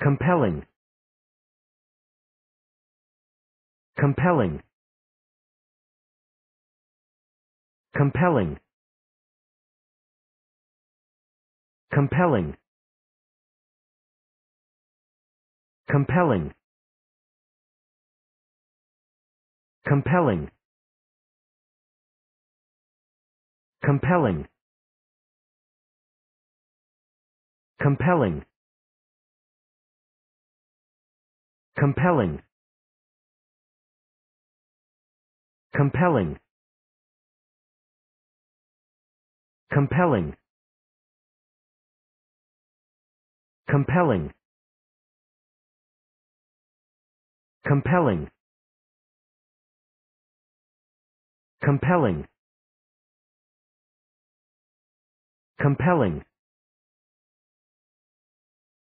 compelling compelling compelling compelling compelling compelling compelling compelling compelling compelling compelling compelling compelling compelling compelling